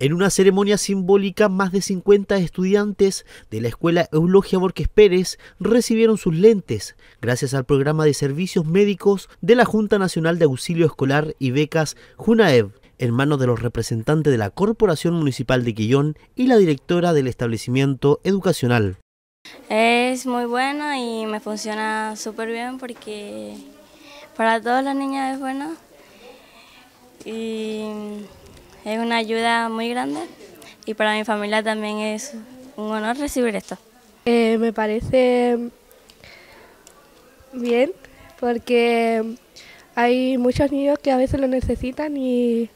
En una ceremonia simbólica, más de 50 estudiantes de la escuela Eulogia Borges Pérez recibieron sus lentes gracias al programa de servicios médicos de la Junta Nacional de Auxilio Escolar y Becas (Junaev), en manos de los representantes de la Corporación Municipal de Quillón y la directora del establecimiento educacional. Es muy bueno y me funciona súper bien porque para todas las niñas es bueno y es una ayuda muy grande y para mi familia también es un honor recibir esto. Eh, me parece bien porque hay muchos niños que a veces lo necesitan y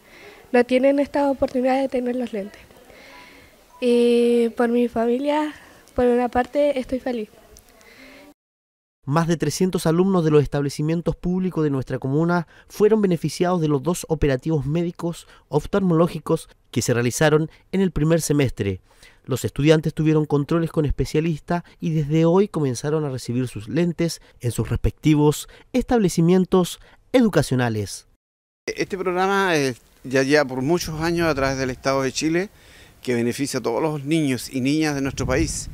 no tienen esta oportunidad de tener los lentes. Y por mi familia, por una parte, estoy feliz. Más de 300 alumnos de los establecimientos públicos de nuestra comuna fueron beneficiados de los dos operativos médicos oftalmológicos que se realizaron en el primer semestre. Los estudiantes tuvieron controles con especialistas y desde hoy comenzaron a recibir sus lentes en sus respectivos establecimientos educacionales. Este programa ya lleva por muchos años a través del Estado de Chile que beneficia a todos los niños y niñas de nuestro país.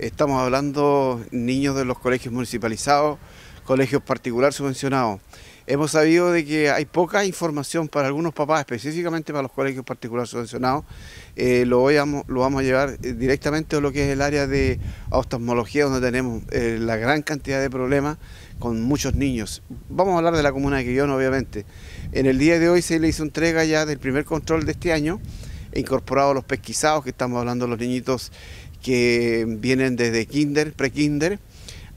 Estamos hablando niños de los colegios municipalizados, colegios particulares subvencionados. Hemos sabido de que hay poca información para algunos papás, específicamente para los colegios particulares subvencionados. Eh, lo, lo vamos a llevar eh, directamente a lo que es el área de oftalmología, donde tenemos eh, la gran cantidad de problemas con muchos niños. Vamos a hablar de la comuna de Quillón, obviamente. En el día de hoy se le hizo entrega ya del primer control de este año, incorporado los pesquisados, que estamos hablando de los niñitos que vienen desde kinder, pre-kinder,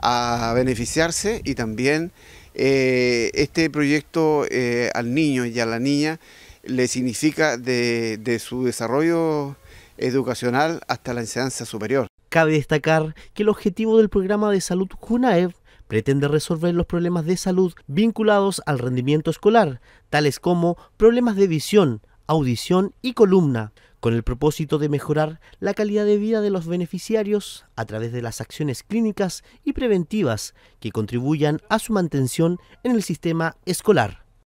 a beneficiarse y también eh, este proyecto eh, al niño y a la niña le significa de, de su desarrollo educacional hasta la enseñanza superior. Cabe destacar que el objetivo del programa de salud JUNAEV pretende resolver los problemas de salud vinculados al rendimiento escolar, tales como problemas de visión, audición y columna, con el propósito de mejorar la calidad de vida de los beneficiarios a través de las acciones clínicas y preventivas que contribuyan a su mantención en el sistema escolar.